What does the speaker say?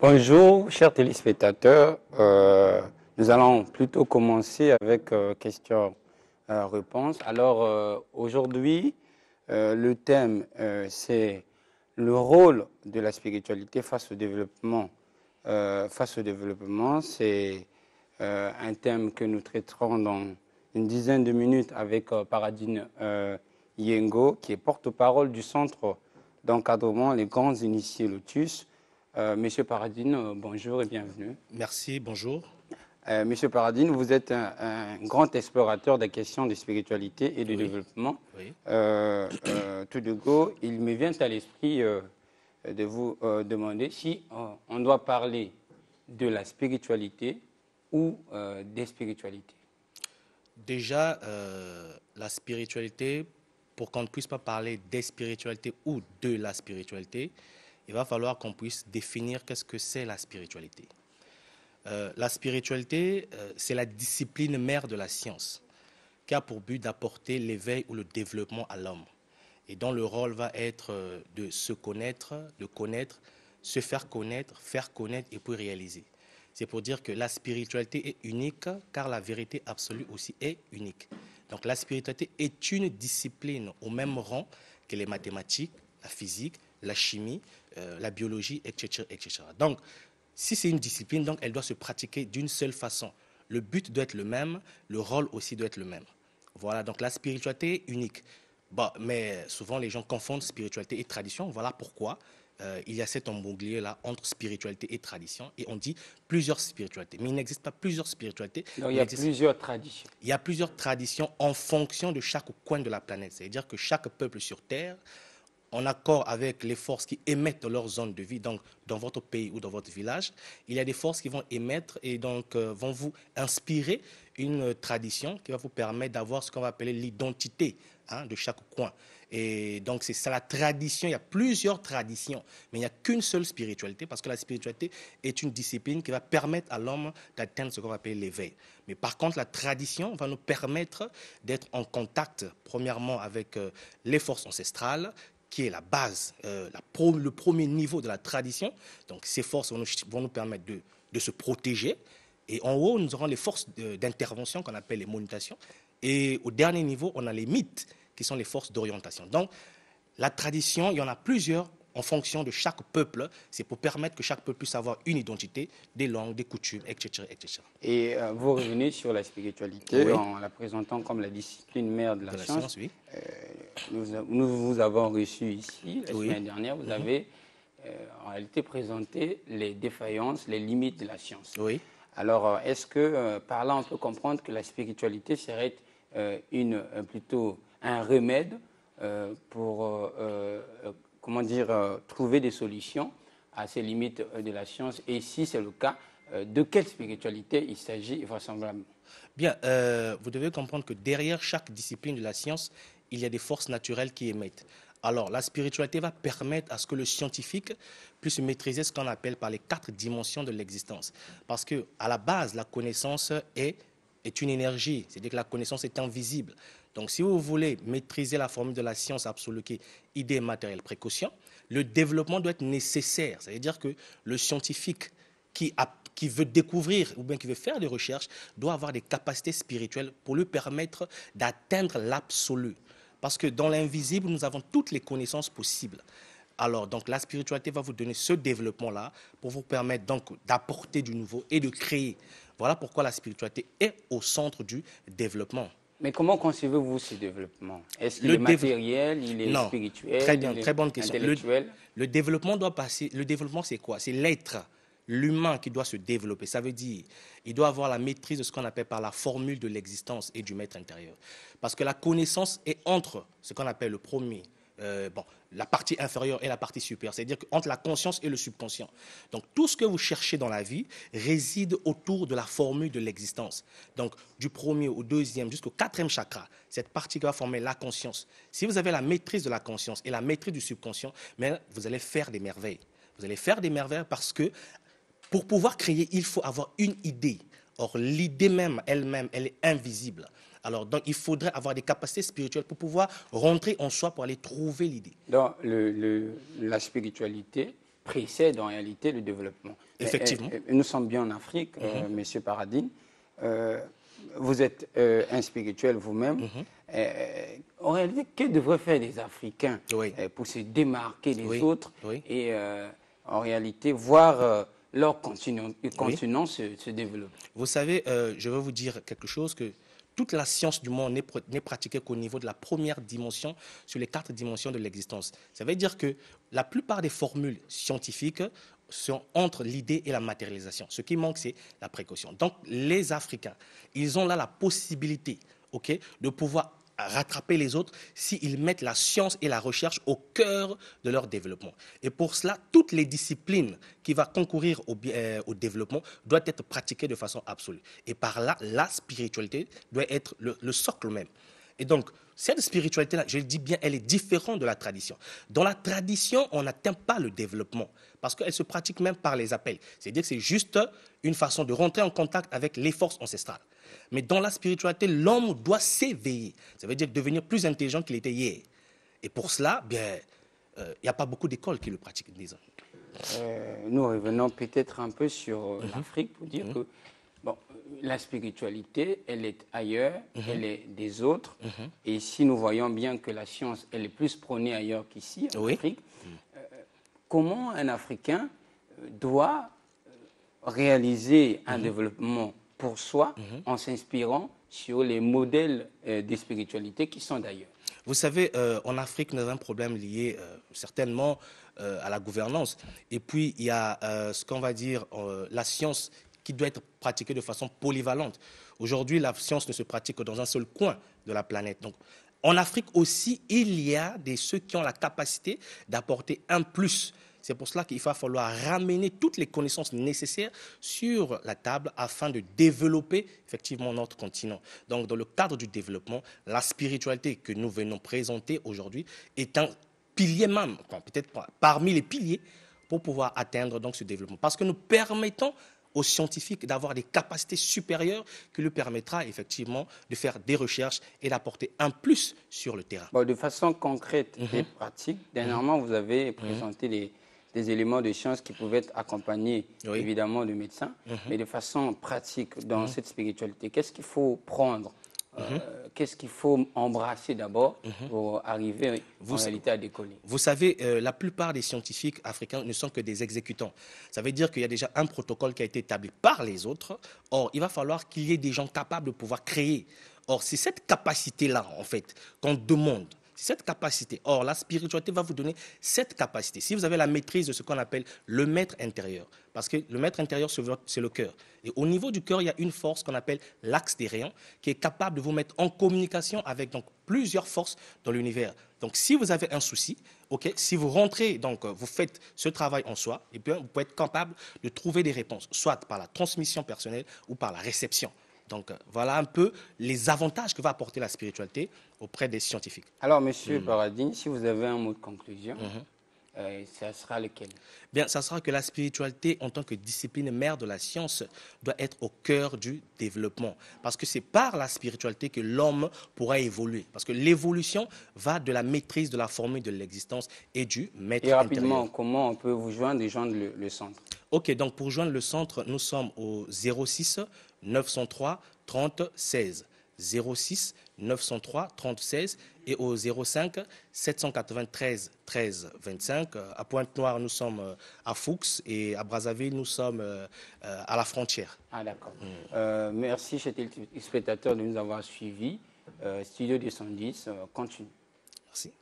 Bonjour, chers téléspectateurs. Euh, nous allons plutôt commencer avec euh, questions-réponses. Euh, Alors, aujourd'hui, le thème, c'est le rôle de la spiritualité face au développement. face au développement, c'est un thème que nous traiterons dans une dizaine de minutes avec Paradine Yengo, qui est porte-parole du Centre d'encadrement Les Grands Initiés Lotus, euh, Monsieur Paradine, euh, bonjour et bienvenue. Merci, bonjour. Euh, Monsieur Paradine, vous êtes un, grand explorateur des questions de spiritualité et de développement. tout de go, il me vient à l'esprit de vous demander si on doit parler de la spiritualité ou des spiritualités. Déjà, la spiritualité, pour qu'on ne puisse pas parler des spiritualités ou de la spiritualité, il va falloir qu'on puisse définir qu'est-ce que c'est la spiritualité. Euh, la spiritualité, euh, c'est la discipline mère de la science, qui a pour but d'apporter l'éveil ou le développement à l'homme, et dont le rôle va être euh, de se connaître, de connaître, se faire connaître, faire connaître et puis réaliser. C'est pour dire que la spiritualité est unique, car la vérité absolue aussi est unique. Donc la spiritualité est une discipline au même rang que les mathématiques, la physique, la chimie, euh, la biologie, etc., etc. Donc, si c'est une discipline, donc elle doit se pratiquer d'une seule façon. Le but doit être le même, le rôle aussi doit être le même. Voilà, donc la spiritualité unique. Bah, mais souvent, les gens confondent spiritualité et tradition. Voilà pourquoi euh, il y a cet embouglier là entre spiritualité et tradition, et on dit plusieurs spiritualités. Mais il n'existe pas plusieurs spiritualités. il y a plusieurs traditions. Il y a plusieurs traditions en fonction de chaque coin de la planète. C'est-à-dire que chaque peuple sur Terre en accord avec les forces qui émettent leur zone de vie, donc dans votre pays ou dans votre village, il y a des forces qui vont émettre et donc euh, vont vous inspirer une tradition qui va vous permettre d'avoir ce qu'on va appeler l'identité hein, de chaque coin. Et donc c'est ça la tradition, il y a plusieurs traditions, mais il n'y a qu'une seule spiritualité, parce que la spiritualité est une discipline qui va permettre à l'homme d'atteindre ce qu'on va appeler l'éveil. Mais par contre, la tradition va nous permettre d'être en contact, premièrement, avec euh, les forces ancestrales, qui est la base, euh, la le premier niveau de la tradition. Donc ces forces vont nous, permettre de, de, se protéger. Et en haut, nous aurons les forces d'intervention qu'on appelle les mutations Et au dernier niveau, on a les mythes, qui sont les forces d'orientation. Donc la tradition, il y en a plusieurs en fonction de chaque peuple. C'est pour permettre que chaque peuple puisse avoir une identité, des langues, des coutumes, etc. etc. Et euh, vous revenez sur la spiritualité en la présentant comme la discipline mère de la, science. Euh, nous, vous avons reçu ici la semaine dernière. Vous mhm. avez euh, en réalité présenté les défaillances, les limites de la science. Oui. Alors, est-ce que par là, on peut comprendre que la spiritualité serait une, plutôt un remède pour comment dire, euh, trouver des solutions à ces limites euh, de la science Et si c'est le cas, euh, de quelle spiritualité il s'agit vraisemblablement Bien, vous devez comprendre que derrière chaque discipline de la science, il y a des forces naturelles qui émettent. Alors, la spiritualité va permettre à ce que le scientifique puisse maîtriser ce qu'on appelle par les quatre dimensions de l'existence. Parce que, à la base, la connaissance est une énergie, c'est-à-dire que la connaissance est invisible. Donc si vous voulez maîtriser la formule de la science absolue qui est idée matérielle précaution, le développement doit être nécessaire. cest à dire que le scientifique qui, qui, veut découvrir ou bien qui veut faire des recherches doit avoir des capacités spirituelles pour lui permettre d'atteindre l'absolu. Parce que dans l'invisible, nous avons toutes les connaissances possibles. Alors, donc, la spiritualité va vous donner ce développement-là pour vous permettre donc d'apporter du nouveau et de créer. Voilà pourquoi la spiritualité est au centre du développement. Mais comment concevez-vous ce développement Est-ce qu'il est matériel, il est spirituel Très bien, très bonne question. Le, développement doit passer. Le développement, c'est quoi C'est l'être, l'humain qui doit se développer. Ça veut dire, il doit avoir la maîtrise de ce qu'on appelle par la formule de l'existence et du maître intérieur. Parce que la connaissance est entre ce qu'on appelle le premier, euh, bon, la partie inférieure et la partie supérieure, c'est-à-dire entre la conscience et le subconscient. Donc tout ce que vous cherchez dans la vie réside autour de la formule de l'existence. Donc du premier au deuxième jusqu'au quatrième chakra, cette partie qui va former la conscience. Si vous avez la maîtrise de la conscience et la maîtrise du subconscient, mais vous allez faire des merveilles. Vous allez faire des merveilles parce que pour pouvoir créer, il faut avoir une idée. Or, l'idée même, elle-même, elle est invisible. Alors, donc, il faudrait avoir des capacités spirituelles pour pouvoir rentrer en soi, pour aller trouver l'idée. Donc, le, la spiritualité précède en réalité le développement. Effectivement. Euh, nous sommes bien en Afrique, euh, mhm. Monsieur Paradine. Euh, vous êtes un spirituel vous-même. Mhm. en réalité, que devraient faire les Africains pour se démarquer des autres et en réalité voir leur continent, se, se, développer Vous savez, je vais vous dire quelque chose que toute la science du monde n'est pratiquée qu'au niveau de la première dimension sur les quatre dimensions de l'existence. Ça veut dire que la plupart des formules scientifiques sont entre l'idée et la matérialisation. Ce qui manque, c'est la précaution. Donc, les Africains, ils ont là la possibilité ok, de pouvoir rattraper les autres s'ils mettent la science et la recherche au cœur de leur développement. Et pour cela, toutes les disciplines qui vont concourir euh, au, développement doivent être pratiquées de façon absolue. Et par là, la spiritualité doit être le socle même. Et donc, cette spiritualité-là, je le dis bien, elle est différente de la tradition. Dans la tradition, on n'atteint pas le développement parce qu'elle se pratique même par les appels. C'est-à-dire que c'est juste une façon de rentrer en contact avec les forces ancestrales. Mais dans la spiritualité, l'homme doit s'éveiller. Ça veut dire devenir plus intelligent qu'il était hier. Et pour cela, bien, il euh, n'y a pas beaucoup d'écoles qui le pratiquent, disons. Euh, nous revenons peut-être un peu sur euh, mhm. l'Afrique pour dire mhm. que la spiritualité, elle est ailleurs, mhm. elle est des autres. Et si nous voyons bien que la science, elle est plus prônée ailleurs qu'ici, en Afrique, comment un Africain doit réaliser un développement pour soi mhm. en s'inspirant sur les modèles euh, de spiritualité qui sont d'ailleurs. Vous savez, euh, en Afrique, nous avons un problème lié euh, certainement à la gouvernance. Et puis, il y a ce qu'on va dire, la science qui doit être pratiquée de façon polyvalente. Aujourd'hui, la science ne se pratique que dans un seul coin de la planète. Donc, en Afrique aussi, il y a des, ceux qui ont la capacité d'apporter un plus c'est pour cela qu'il va falloir ramener toutes les connaissances nécessaires sur la table afin de développer effectivement notre continent. Donc, dans le cadre du développement, la spiritualité que nous venons présenter aujourd'hui est un pilier même, peut-être parmi les piliers pour pouvoir atteindre donc ce développement. Parce que nous permettons aux scientifiques d'avoir des capacités supérieures qui lui permettra effectivement de faire des recherches et d'apporter un plus sur le terrain. de façon concrète et mhm. pratique, mhm. dernièrement, vous avez mhm. présenté les des éléments de science qui pouvaient être accompagnés évidemment de médecins, mhm. mais de façon pratique dans mhm. cette spiritualité. Qu'est-ce qu'il faut prendre euh, mhm. Qu'est-ce qu'il faut embrasser d'abord pour arriver vous, en réalité à décoller Vous savez, euh, la plupart des scientifiques africains ne sont que des exécutants. Ça veut dire qu'il y a déjà un protocole qui a été établi par les autres. Or, il va falloir qu'il y ait des gens capables de pouvoir créer. Or, c'est cette capacité-là, en fait, qu'on demande cette capacité. Or, la spiritualité va vous donner cette capacité. Si vous avez la maîtrise de ce qu'on appelle le maître intérieur, parce que le maître intérieur, c'est le cœur. Et au niveau du cœur, il y a une force qu'on appelle l'axe des rayons, qui est capable de vous mettre en communication avec plusieurs forces dans l'univers. Donc, si vous avez un souci, si vous rentrez, donc euh, vous faites ce travail en soi, et eh bien, vous pouvez être capable de trouver des réponses, soit par la transmission personnelle ou par la réception. Donc euh, voilà un peu les avantages que va apporter la spiritualité auprès des scientifiques. Alors, Monsieur Paradine, hmm. si vous avez un mot de conclusion, mhm. euh, ça sera lequel Bien, ça sera que la spiritualité, en tant que discipline mère de la science, doit être au cœur du développement. Parce que c'est par la spiritualité que l'homme pourra évoluer. Parce que l'évolution va de la maîtrise de la formule de l'existence et du maître. Et rapidement, comment on peut vous joindre des gens le centre Ok, donc pour joindre le centre, nous sommes au 06 903 30 16. 06 903 16 et au 05 793 13 25. À Pointe-Noire, nous sommes euh, à Fuchs et à Brazzaville, nous sommes euh, euh, à la frontière. Ah d'accord. merci, chers téléspectateurs de nous avoir suivis. Studio 210, continue. Merci.